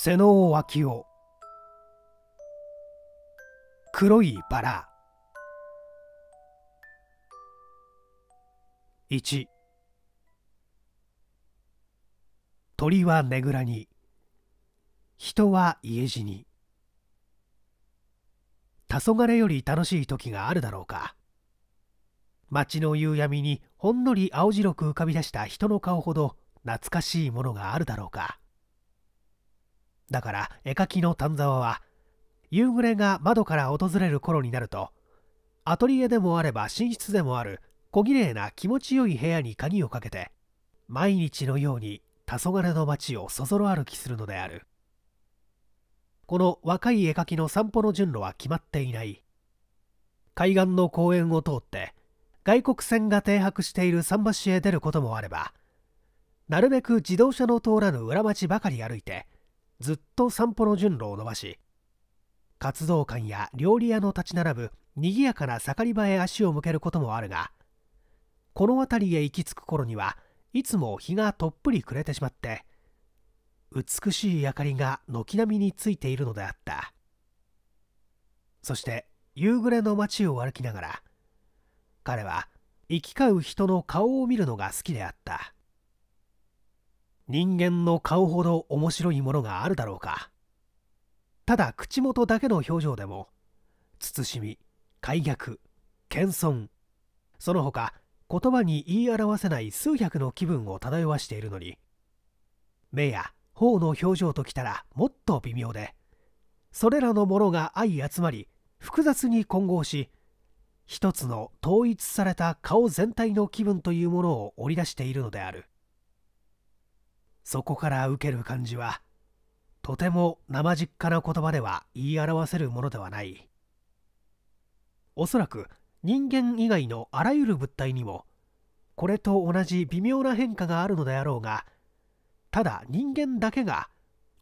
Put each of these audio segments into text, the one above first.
瀬能脇を黒いバラ1鳥はねぐらに人は家路に黄昏より楽しい時があるだろうか街の夕闇にほんのり青白く浮かび出した人の顔ほど懐かしいものがあるだろうかだから絵描きの丹沢は夕暮れが窓から訪れる頃になるとアトリエでもあれば寝室でもある小綺麗な気持ちよい部屋に鍵をかけて毎日のように黄昏の街をそぞろ歩きするのであるこの若い絵描きの散歩の順路は決まっていない海岸の公園を通って外国船が停泊している桟橋へ出ることもあればなるべく自動車の通らぬ裏町ばかり歩いてずっと散歩の順路を伸ばし活動館や料理屋の立ち並ぶ賑やかな盛り場へ足を向けることもあるがこの辺りへ行き着く頃にはいつも日がとっぷり暮れてしまって美しい明かりが軒並みについているのであったそして夕暮れの街を歩きながら彼は行き交う人の顔を見るのが好きであった人間の顔ほど面白いものがあるだろうかただ口元だけの表情でも慎み快逆謙遜その他言葉に言い表せない数百の気分を漂わしているのに目や頬の表情ときたらもっと微妙でそれらのものが相集まり複雑に混合し一つの統一された顔全体の気分というものを織り出しているのであるそこから受ける感じはとても生実家な言葉では言い表せるものではないおそらく人間以外のあらゆる物体にもこれと同じ微妙な変化があるのであろうがただ人間だけが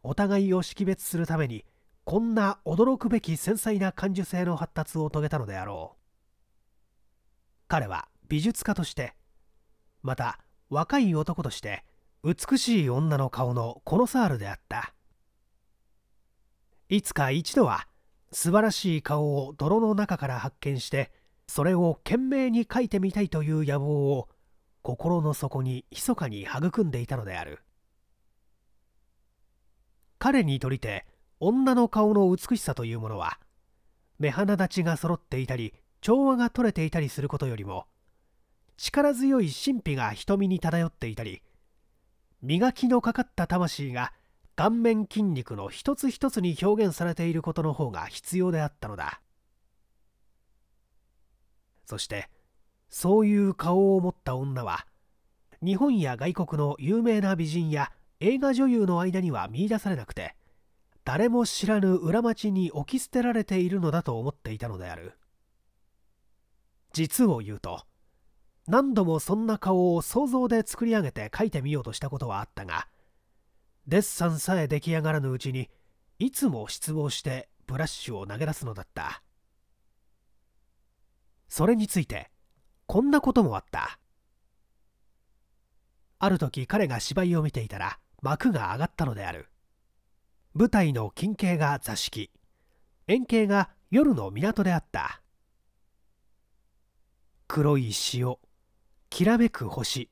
お互いを識別するためにこんな驚くべき繊細な感受性の発達を遂げたのであろう彼は美術家としてまた若い男として美しい女の顔のコノサールであったいつか一度は素晴らしい顔を泥の中から発見してそれを懸命に描いてみたいという野望を心の底に密かに育んでいたのである彼にとりて女の顔の美しさというものは目鼻立ちが揃っていたり調和が取れていたりすることよりも力強い神秘が瞳に漂っていたり磨きのかかった魂が顔面筋肉の一つ一つに表現されていることの方が必要であったのだそしてそういう顔を持った女は日本や外国の有名な美人や映画女優の間には見いだされなくて誰も知らぬ裏町に置き捨てられているのだと思っていたのである実を言うと何度もそんな顔を想像で作り上げて描いてみようとしたことはあったがデッサンさえ出来上がらぬうちにいつも失望してブラッシュを投げ出すのだったそれについてこんなこともあったある時彼が芝居を見ていたら幕が上がったのである舞台の近景が座敷円形が夜の港であった黒い潮きらめく星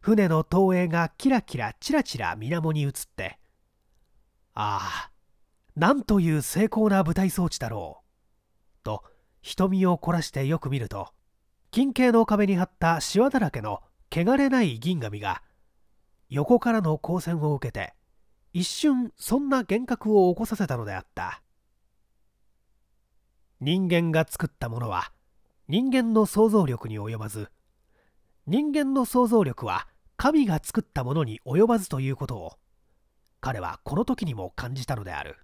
船の投影がキラキラチラチラ水面に映ってああなんという精巧な舞台装置だろうと瞳を凝らしてよく見ると金系の壁に張ったシワだらけの汚れない銀紙が横からの光線を受けて一瞬そんな幻覚を起こさせたのであった人間が作ったものは人間の想像力に及ばず人間の想像力は神が作ったものに及ばずということを彼はこの時にも感じたのである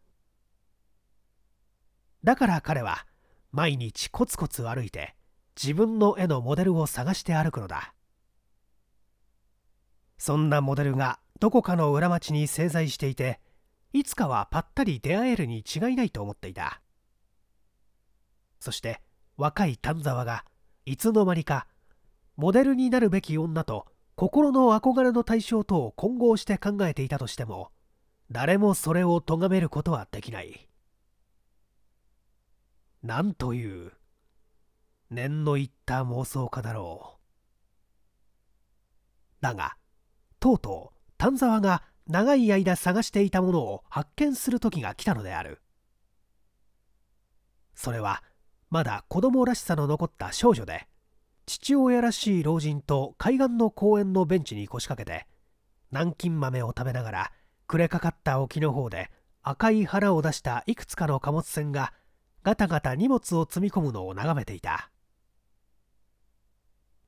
だから彼は毎日コツコツ歩いて自分の絵のモデルを探して歩くのだそんなモデルがどこかの裏町に製材していていつかはぱったり出会えるに違いないと思っていたそして若い丹沢がいつの間にかモデルになるべき女と心の憧れの対象とを混合して考えていたとしても誰もそれを咎めることはできないなんという念のいった妄想家だろうだがとうとう丹沢が長い間探していたものを発見する時が来たのであるそれはまだ子供らしさの残った少女で父親らしい老人と海岸の公園のベンチに腰掛けて南京豆を食べながら暮れかかった沖の方で赤い腹を出したいくつかの貨物船がガタガタ荷物を積み込むのを眺めていた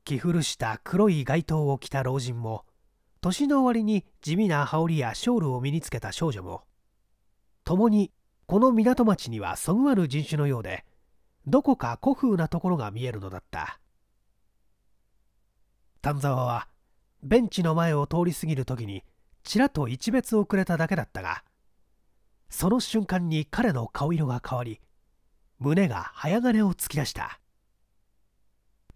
着古した黒い街灯を着た老人も年の終わりに地味な羽織やショールを身につけた少女も共にこの港町にはそぐわぬ人種のようでどこか古風なところが見えるのだった丹沢はベンチの前を通り過ぎる時にちらっと一別をくれただけだったがその瞬間に彼の顔色が変わり胸が早金を突き出した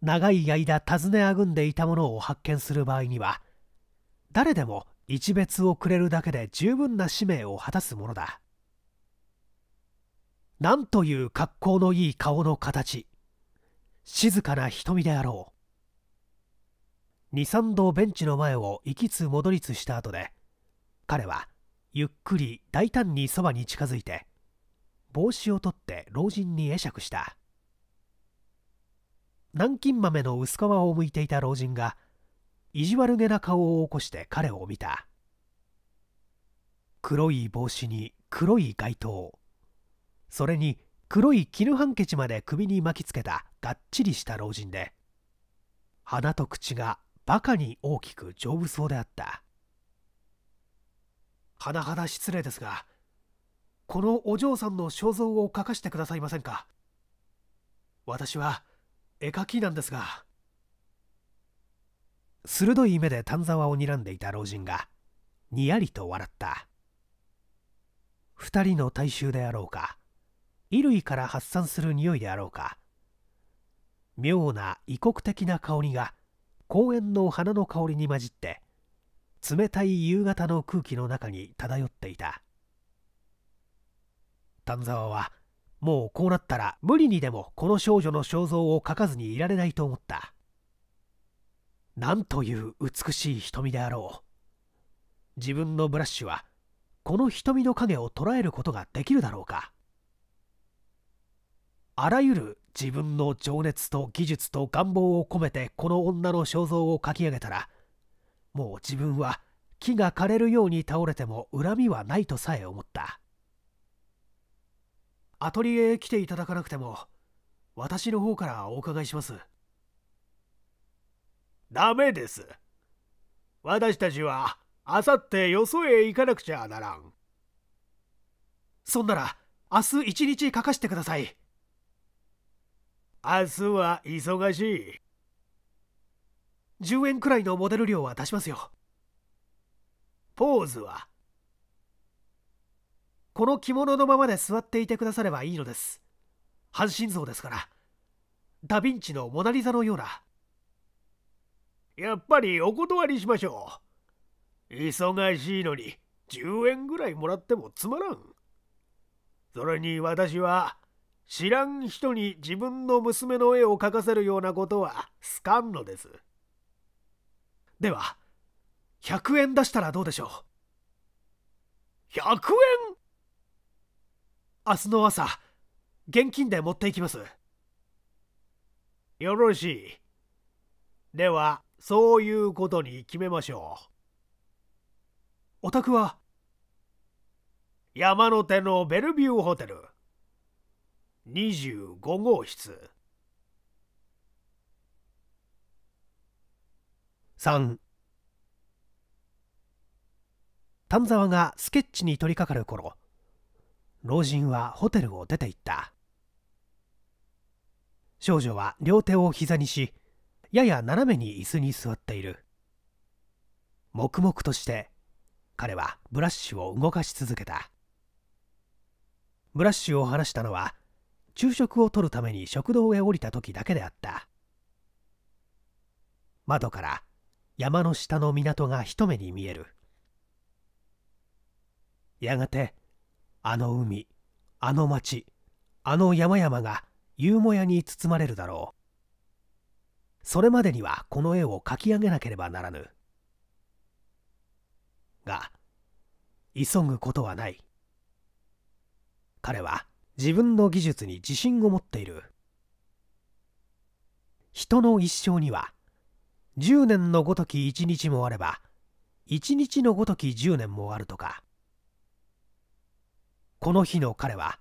長い間尋ねあぐんでいたものを発見する場合には誰でも一別をくれるだけで十分な使命を果たすものだなんという格好のいい顔の形静かな瞳であろう23度ベンチの前を行きつ戻りつした後で彼はゆっくり大胆にそばに近づいて帽子を取って老人に会釈した南京豆の薄皮をむいていた老人が意地悪げな顔を起こして彼を見た黒い帽子に黒い街灯それに黒い絹半ケチまで首に巻きつけたがっちりした老人で鼻と口がバカに大きく丈夫そうであった甚だ失礼ですがこのお嬢さんの肖像を書かしてくださいませんか私は絵描きなんですが鋭い目で丹沢を睨んでいた老人がにやりと笑った2人の大衆であろうか衣類から発散する匂いであろうか妙な異国的な香りが公園の花の香りに混じって冷たい夕方の空気の中に漂っていた丹沢はもうこうなったら無理にでもこの少女の肖像を描かずにいられないと思ったなんという美しい瞳であろう自分のブラッシュはこの瞳の影を捉えることができるだろうかあらゆる自分の情熱と技術と願望を込めてこの女の肖像を書き上げたらもう自分は木が枯れるように倒れても恨みはないとさえ思ったアトリエへ来ていただかなくても私の方からお伺いしますダメです私たちはあさってよそへ行かなくちゃならんそんなら明日一日書かしてください明日は忙しい。10円くらいのモデル料は出しますよ。ポーズはこの着物のままで座っていてくださればいいのです。半身像ですから。ダヴィンチのモナリザのような。やっぱりお断りしましょう。忙しいのに10円ぐらいもらってもつまらん。それに私は知らん人に自分の娘の絵を描かせるようなことはすかんのですでは100円出したらどうでしょう100円明日の朝現金で持っていきますよろしいではそういうことに決めましょうお宅は山手のベルビューホテル25号室3丹沢がスケッチに取り掛かる頃老人はホテルを出て行った少女は両手を膝にしやや斜めに椅子に座っている黙々として彼はブラッシュを動かし続けたブラッシュを離したのは昼食をとるために食堂へ降りた時だけであった窓から山の下の港が一目に見えるやがてあの海あの町あの山々が夕もやに包まれるだろうそれまでにはこの絵を描き上げなければならぬが急ぐことはない彼は自分の技術に自信を持っている人の一生には10年のごとき1日もあれば1日のごとき10年もあるとかこの日の彼は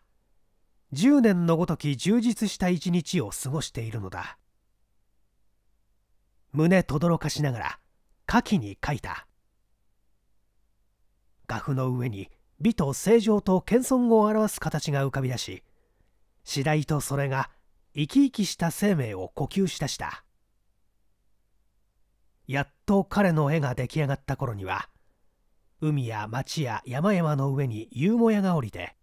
10年のごとき充実した1日を過ごしているのだ胸とどろかしながら下記に書いた画布の上に美と正常と謙遜を表す形が浮かび出し次第とそれが生き生きした生命を呼吸しだしたやっと彼の絵が出来上がった頃には海や町や山々の上に夕もやが降りて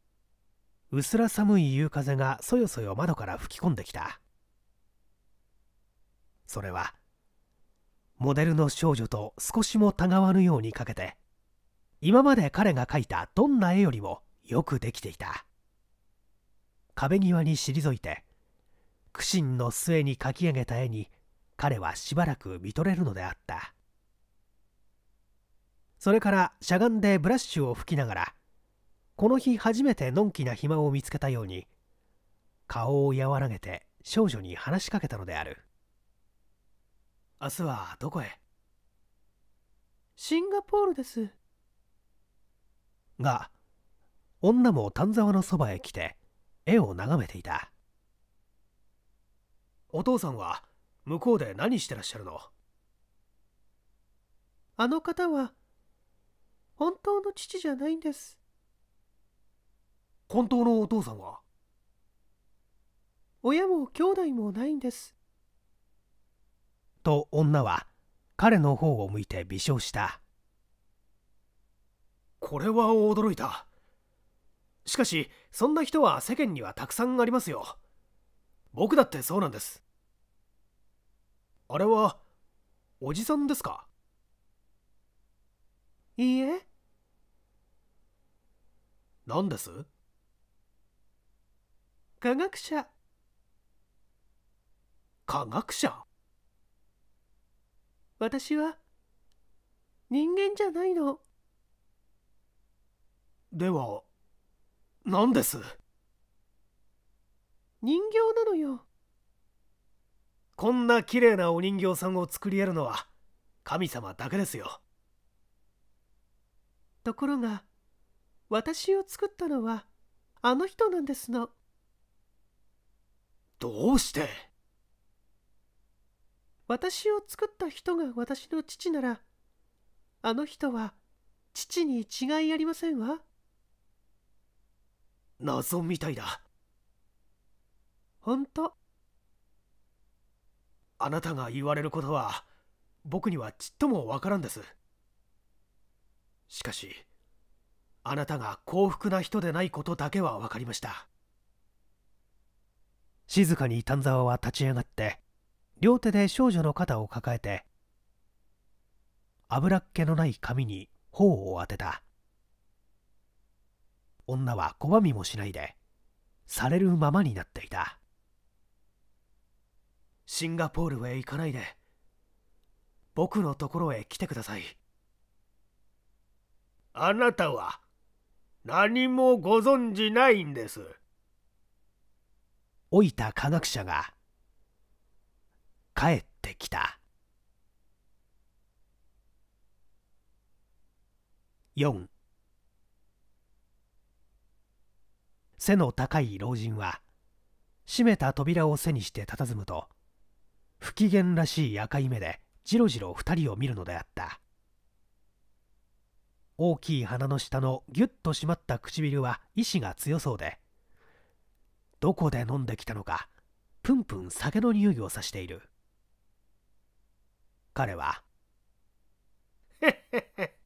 薄ら寒い夕風がそよそよ窓から吹き込んできたそれはモデルの少女と少しもたがわぬようにかけて今まで彼が描いたどんな絵よりもよくできていた壁際に退いて苦心の末に描き上げた絵に彼はしばらく見とれるのであったそれからしゃがんでブラッシュを吹きながらこの日初めてのんきな暇を見つけたように顔を和らげて少女に話しかけたのである明日はどこへシンガポールですが女も丹沢のそばへ来て絵を眺めていたお父さんは向こうで何してらっしゃるのあの方は本当の父じゃないんです本当のお父さんは親も兄弟もないんですと女は彼の方を向いて微笑したこれは驚いたしかしそんな人は世間にはたくさんありますよ僕だってそうなんですあれはおじさんですかいいえ何です科学者科学者私は人間じゃないのでは何です人形なのよこんな綺麗なお人形さんを作り得るのは神様だけですよところが私を作ったのはあの人なんですのどうして私を作った人が私の父ならあの人は父に違いありませんわ。謎みたいだ本当あなたが言われることは僕にはちっともわからんですしかしあなたが幸福な人でないことだけは分かりました静かに丹沢は立ち上がって両手で少女の肩を抱えて油っ気のない髪に頬を当てた女は拒みもしないでされるままになっていたシンガポールへ行かないで僕のところへ来てくださいあなたは何もご存じないんです老いた科学者が帰ってきた4背の高い老人は閉めた扉を背にして佇むと不機嫌らしい赤い目でじろじろ2人を見るのであった大きい鼻の下のぎゅっと締まった唇は意志が強そうでどこで飲んできたのかプンプン酒の匂いをさしている彼は「へっへっへ」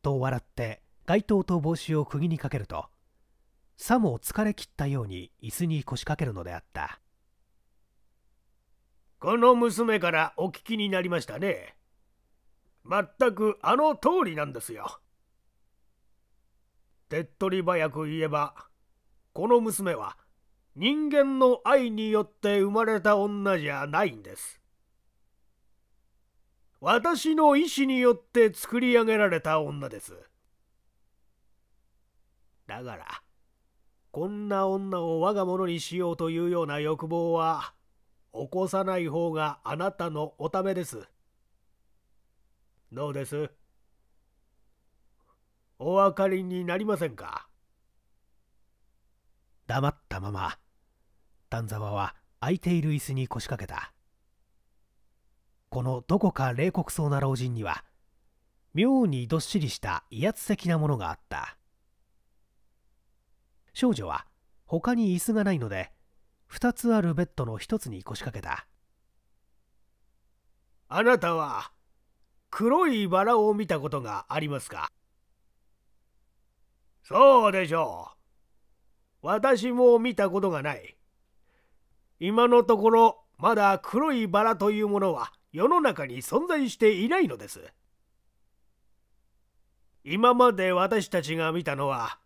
と笑って街灯と帽子を釘にかけるとさも疲れ切ったように椅子に腰掛けるのであったこの娘からお聞きになりましたね全くあの通りなんですよ手っ取り早く言えばこの娘は人間の愛によって生まれた女じゃないんです私の意志によって作り上げられた女ですだからこんな女を我が物にしようというような欲望は起こさない方があなたのおためです。どうですお分かりになりませんか黙ったまま丹沢は空いている椅子に腰掛けたこのどこか冷酷そうな老人には妙にどっしりした威圧的なものがあった少女は他に椅子がないので2つあるベッドの1つに腰掛けたあなたは黒いバラを見たことがありますかそうでしょう私も見たことがない今のところまだ黒いバラというものは世の中に存在していないのです今まで私たちが見たのは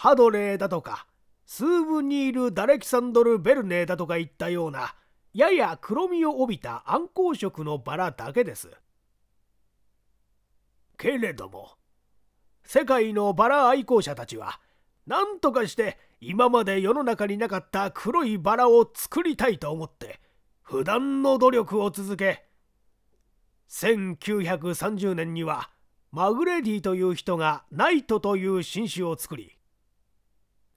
ハドレーだとかスーブニール・ダレキサンドル・ベルネーだとかいったようなやや黒みを帯びた暗光色のバラだけですけれども世界のバラ愛好者たちは何とかして今まで世の中になかった黒いバラを作りたいと思って不断の努力を続け1930年にはマグレディという人がナイトという新種を作り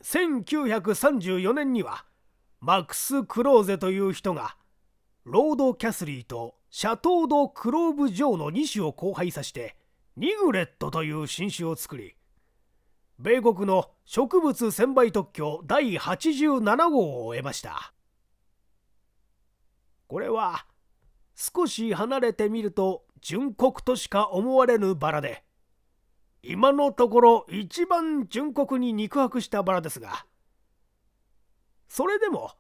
1934年にはマックス・クローゼという人がロード・キャスリーとシャトード・クローブ・ジョーの2種を交配させてニグレットという新種を作り米国の植物専売特許第87号を得ましたこれは少し離れてみると純黒としか思われぬバラで今のところ一番純国に肉薄したバラですがそれでも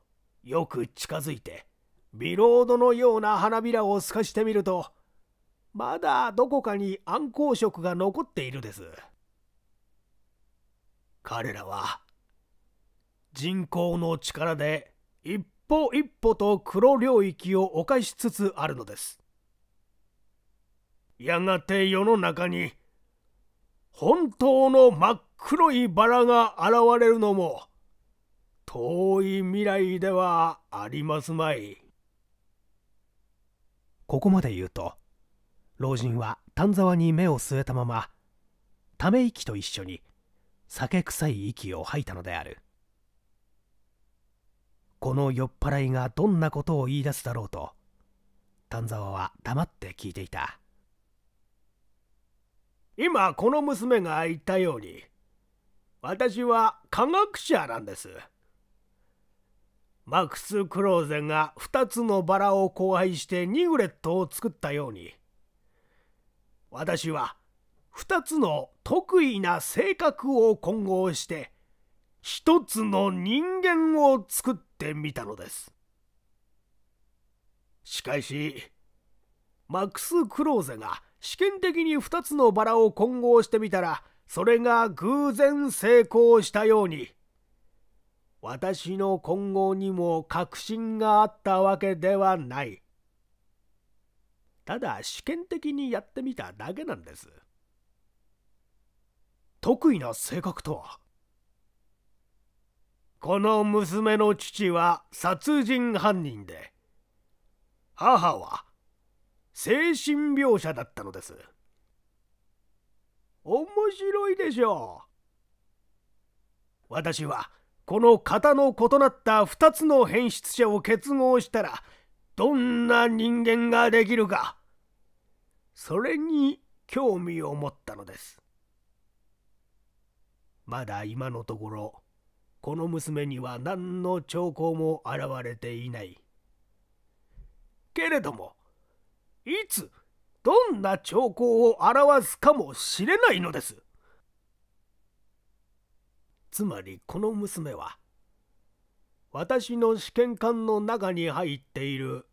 よく近づいてビロードのような花びらを透かしてみるとまだどこかに暗光色が残っているです彼らは人工の力で一歩一歩と黒領域を侵しつつあるのですやがて世の中に本当の真っ黒いバラが現れるのも遠い未来ではありますまいここまで言うと老人は丹沢に目を据えたままため息と一緒に酒臭い息を吐いたのであるこの酔っ払いがどんなことを言い出すだろうと丹沢は黙って聞いていた今この娘が言ったように私は科学者なんですマックス・クローゼが2つのバラを交配してニグレットを作ったように私は2つの得意な性格を混合して1つの人間を作ってみたのですしかしマックス・クローゼが試験的に2つのバラを混合してみたらそれが偶然成功したように私の混合にも確信があったわけではないただ試験的にやってみただけなんです得意な性格とはこの娘の父は殺人犯人で母は精神描写だったのです面白いでしょう私はこの型の異なった2つの変質者を結合したらどんな人間ができるかそれに興味を持ったのですまだ今のところこの娘には何の兆候も現れていないけれどもいつどんな兆候を表すかもしれないのですつまりこの娘は私の試験管の中に入っている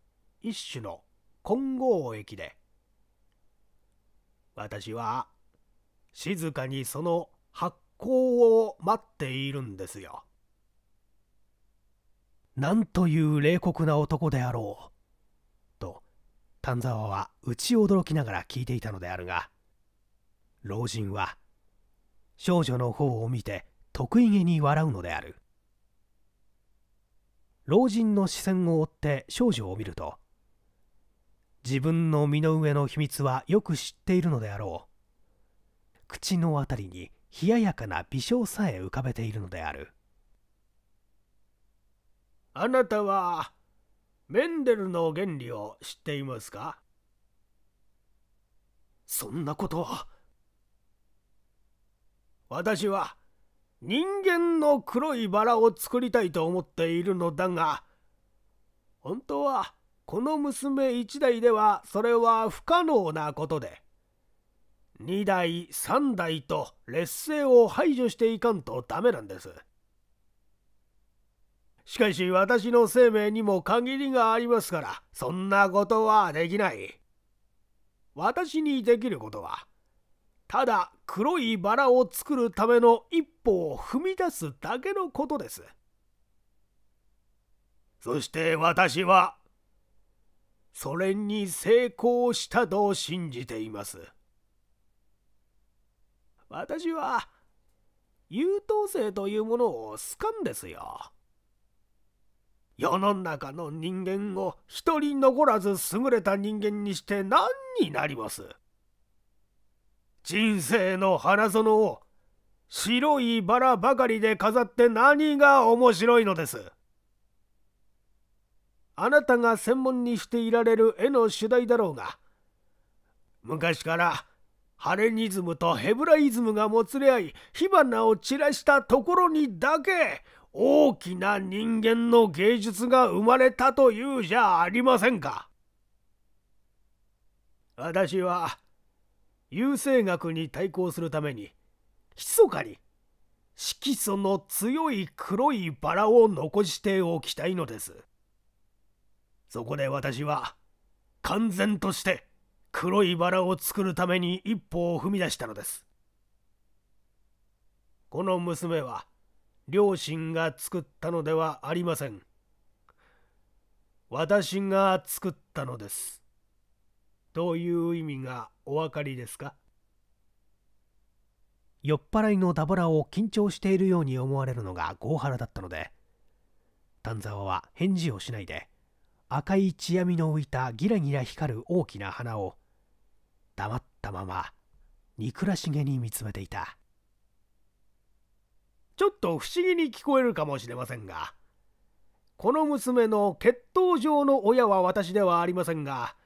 一種の混合液で私は静かにその発酵を待っているんですよ。なんという冷酷な男であろう。丹沢は内驚きながら聞いていたのであるが老人は少女の方を見て得意げに笑うのである老人の視線を追って少女を見ると自分の身の上の秘密はよく知っているのであろう口の辺りに冷ややかな微笑さえ浮かべているのであるあなたはメンデルの原理を知っていますかそんなことは私は人間の黒いバラを作りたいと思っているのだが本当はこの娘1代ではそれは不可能なことで2代3代と劣勢を排除していかんとダメなんです。しかし私の生命にも限りがありますから、そんなことはできない。私にできることは、ただ黒いバラを作るための一歩を踏み出すだけのことです。そして私は、それに成功したと信じています。私は、優等生というものを好かんですよ。世の中の人間を一人残らず優れた人間にして何になります人生の花園を白いバラばかりで飾って何が面白いのですあなたが専門にしていられる絵の主題だろうが昔からハレニズムとヘブライズムがもつれ合い火花を散らしたところにだけ大きな人間の芸術が生まれたというじゃありませんか。私は優生学に対抗するために密かに色素の強い黒いバラを残しておきたいのです。そこで私は完全として黒いバラを作るために一歩を踏み出したのです。この娘は両親が作ったのではありません。私が作ったのです。どういう意味がお分かりですか酔っ払いのダボラを緊張しているように思われるのが郷原だったので丹沢は返事をしないで赤い血闇の浮いたギラギラ光る大きな花を黙ったまま憎らしげに見つめていた。ちょっと不思議に聞こえるかもしれませんが、この娘の血統上の親は私ではありませんが、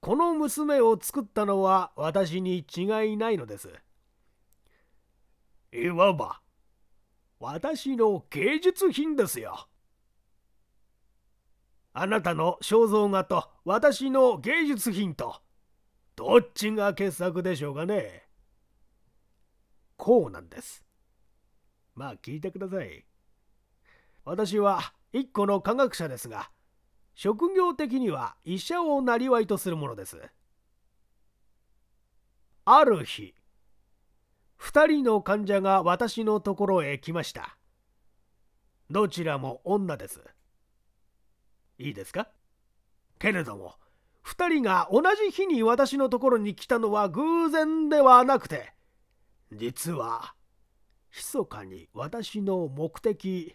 この娘を作ったのは私に違いないのです。いわば、私の芸術品ですよ。あなたの肖像画と私の芸術品と、どっちが傑作でしょうかね。こうなんです。まあ聞いてください。私は一個の科学者ですが、職業的には医者を生りとするものです。ある日、2人の患者が私のところへ来ました。どちらも女です。いいですかけれども、2人が同じ日に私のところに来たのは偶然ではなくて、実は密かに私の目的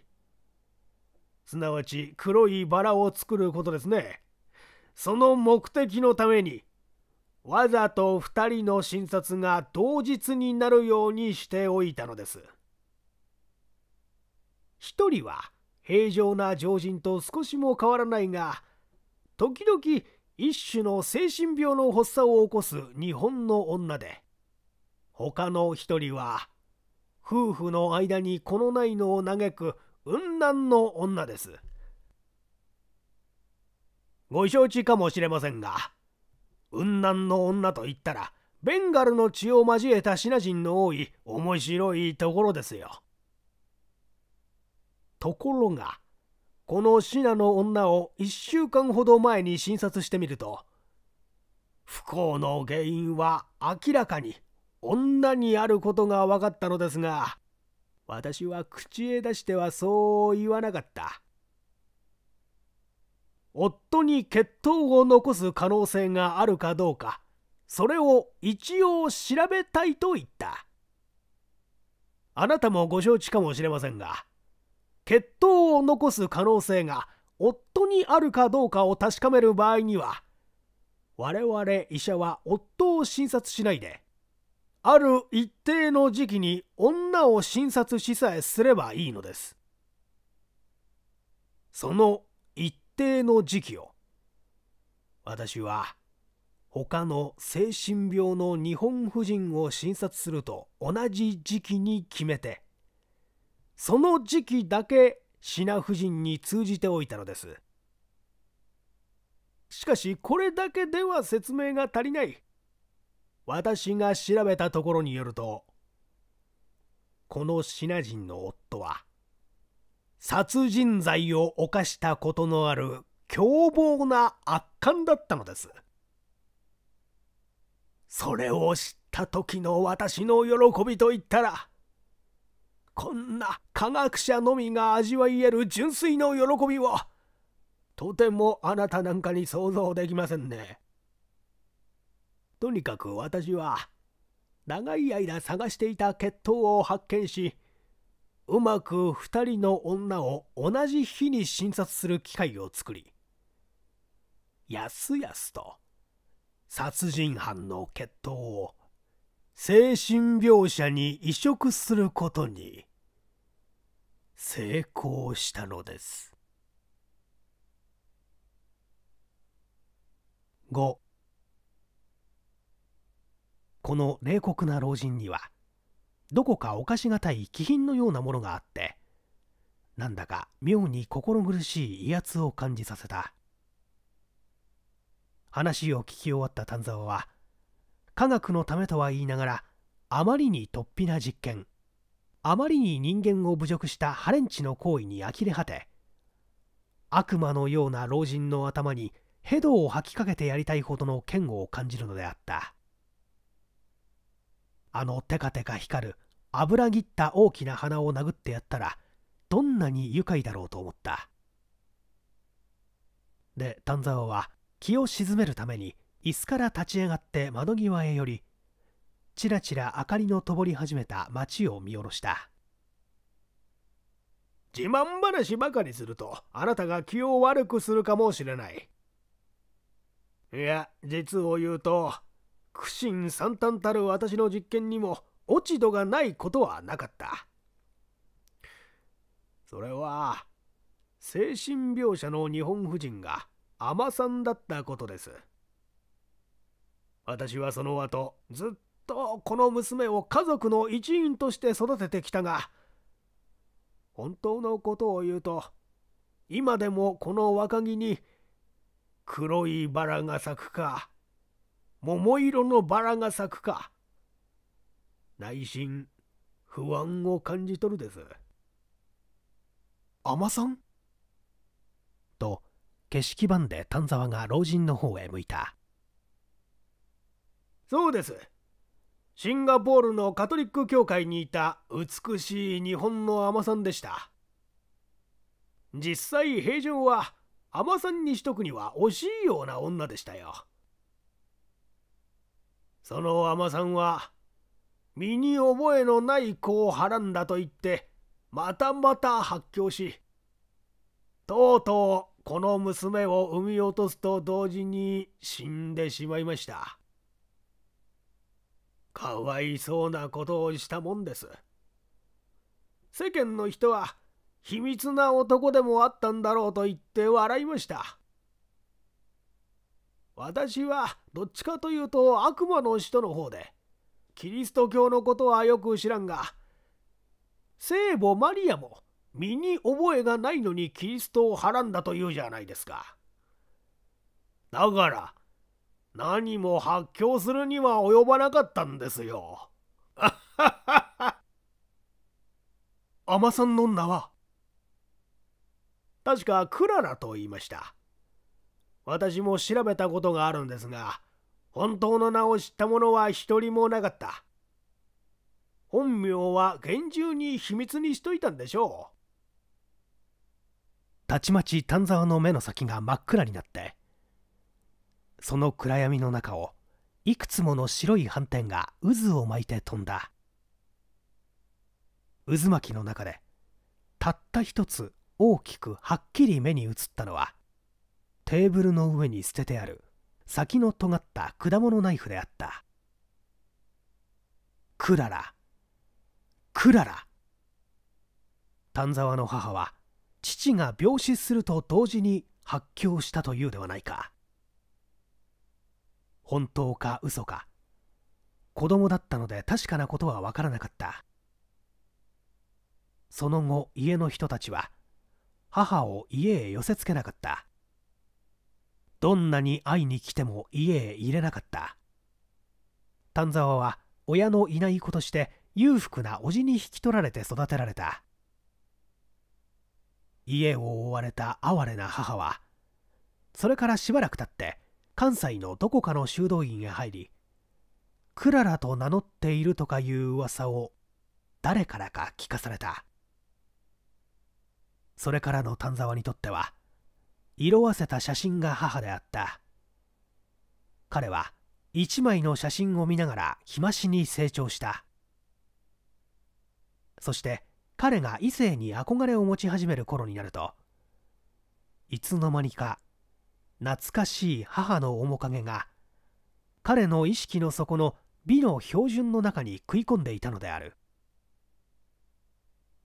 すなわち黒いバラを作ることですねその目的のためにわざと2人の診察が同日になるようにしておいたのです1人は平常な常人と少しも変わらないが時々一種の精神病の発作を起こす日本の女で他の1人は夫婦の間にこのないのを嘆く雲南の女ですご承知かもしれませんが雲南の女といったらベンガルの血を交えたシナ人の多い面白いところですよところがこのシナの女を1週間ほど前に診察してみると不幸の原因は明らかに女にあることが分かったのですが、私は口へ出してはそう言わなかった。夫に血統を残す可能性があるかどうか、それを一応調べたいと言った。あなたもご承知かもしれませんが、血統を残す可能性が夫にあるかどうかを確かめる場合には、我々医者は夫を診察しないで、ある一定の時期に女を診察しさえすればいいのですその一定の時期を私は他の精神病の日本婦人を診察すると同じ時期に決めてその時期だけ品婦人に通じておいたのですしかしこれだけでは説明が足りない私が調べたところによると、このシナ人の夫は、殺人罪を犯したことのある凶暴な悪漢だったのです。それを知った時の私の喜びといったら、こんな科学者のみが味わい得る純粋の喜びを、とてもあなたなんかに想像できませんね。とにかく私は長い間探していた血統を発見しうまく2人の女を同じ日に診察する機会を作りやすやすと殺人犯の血統を精神病者に移植することに成功したのです。5この冷酷な老人にはどこかおかしがたい気品のようなものがあってなんだか妙に心苦しい威圧を感じさせた話を聞き終わった丹沢は科学のためとは言いながらあまりに突飛な実験あまりに人間を侮辱したハレンチの行為に呆れ果て悪魔のような老人の頭にヘドを吐きかけてやりたいほどの嫌悪を感じるのであったあのテカテカ光る油ぎった大きな鼻を殴ってやったらどんなに愉快だろうと思ったで丹沢は気を鎮めるために椅子から立ち上がって窓際へ寄りちらちら明かりのとぼり始めた町を見下ろした自慢話ばかりするとあなたが気を悪くするかもしれないいや実を言うと苦心惨憺たる私の実験にも落ち度がないことはなかったそれは精神描写の日本婦人が海女さんだったことです私はその後ずっとこの娘を家族の一員として育ててきたが本当のことを言うと今でもこの若木に黒いバラが咲くか桃色のバラが咲くか。内心、不安を感じ取るです。海さんと、景色版で丹沢が老人の方へ向いた。そうです。シンガポールのカトリック教会にいた美しい日本の海女さんでした。実際平常は海女さんにしとくには惜しいような女でしたよ。その尼さんは身に覚えのない子をはらんだと言ってまたまた発狂しとうとうこの娘を産み落とすと同時に死んでしまいましたかわいそうなことをしたもんです世間の人は秘密な男でもあったんだろうと言って笑いました私はどっちかというと悪魔の人の方でキリスト教のことはよく知らんが聖母マリアも身に覚えがないのにキリストをはらんだというじゃないですかだから何も発狂するには及ばなかったんですよあはははまさんの名は確かクララと言いました私も調べたことがあるんですが本当の名を知った者は一人もなかった。本名は厳重に秘密にしといたんでしょう。たちまち丹沢の目の先が真っ暗になってその暗闇の中をいくつもの白い斑点が渦を巻いて飛んだ渦巻きの中でたった一つ大きくはっきり目に映ったのはテーブルの上に捨ててある先の尖った果物ナイフであったクララクララ丹沢の母は父が病死すると同時に発狂したというではないか本当か嘘か子供だったので確かなことは分からなかったその後家の人たちは母を家へ寄せつけなかったどんなに会いに来ても家へ入れなかった丹沢は親のいない子として裕福な叔父に引き取られて育てられた家を追われた哀れな母はそれからしばらくたって関西のどこかの修道院へ入りクララと名乗っているとかいう噂を誰からか聞かされたそれからの丹沢にとっては色あせた写真が母であった彼は一枚の写真を見ながら日増しに成長したそして彼が異性に憧れを持ち始める頃になるといつの間にか懐かしい母の面影が彼の意識の底の美の標準の中に食い込んでいたのである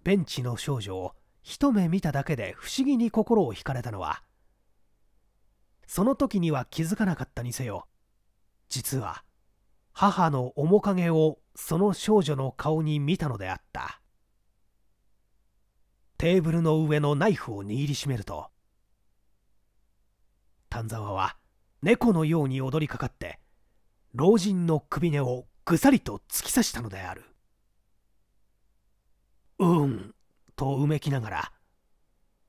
ベンチの少女を一目見ただけで不思議に心を惹かれたのはその時には気づかなかったにせよ実は母の面影をその少女の顔に見たのであったテーブルの上のナイフを握りしめると丹沢は猫のように踊りかかって老人の首根をぐさりと突き刺したのであるうんとうめきながら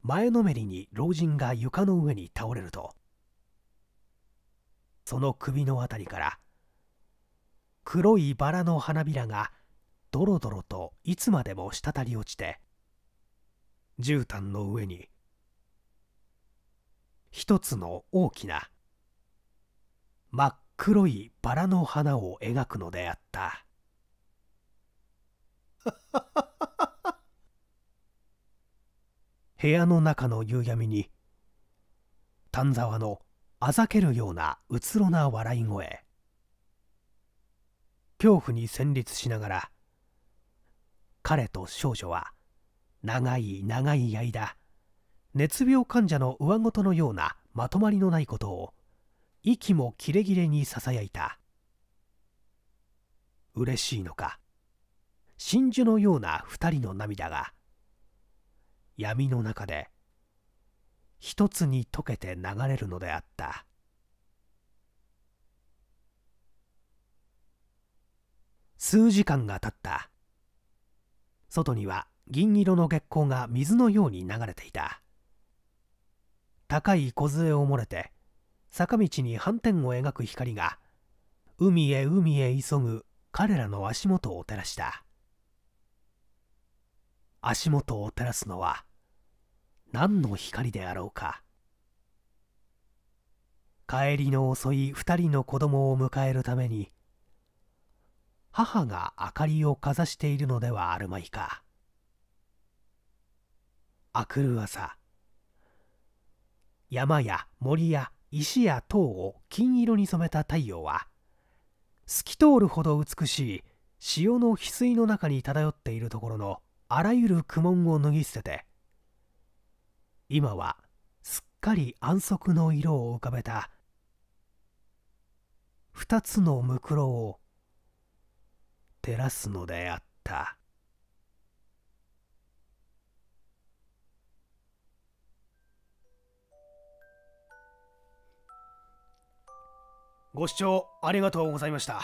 前のめりに老人が床の上に倒れるとその首の辺りから黒いバラの花びらがドロドロといつまでも滴り落ちて絨毯の上に一つの大きな真っ黒いバラの花を描くのであった 部屋の中の夕闇に丹沢のあざけるようなうつろな笑い声恐怖に戦慄しながら彼と少女は長い長い間熱病患者の上ごとのようなまとまりのないことを息もキレキレにささやいた嬉しいのか真珠のような2人の涙が闇の中で一つに溶けて流れるのであった数時間が経った外には銀色の月光が水のように流れていた高い梢を漏れて坂道に斑点を描く光が海へ海へ急ぐ彼らの足元を照らした足元を照らすのは何の光であろうか帰りの遅い2人の子供を迎えるために母が明かりをかざしているのではあるまいか明くる朝山や森や石や塔を金色に染めた太陽は透き通るほど美しい潮の翡翠の中に漂っているところのあらゆる苦悶を脱ぎ捨てて今はすっかり安息の色を浮かべた二つのむくろを照らすのであったご視聴ありがとうございました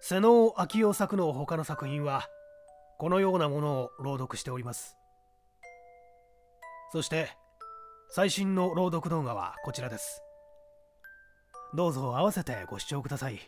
瀬能昭夫作の他の作品はこのようなものを朗読しておりますそして最新の朗読動画はこちらですどうぞ合わせてご視聴ください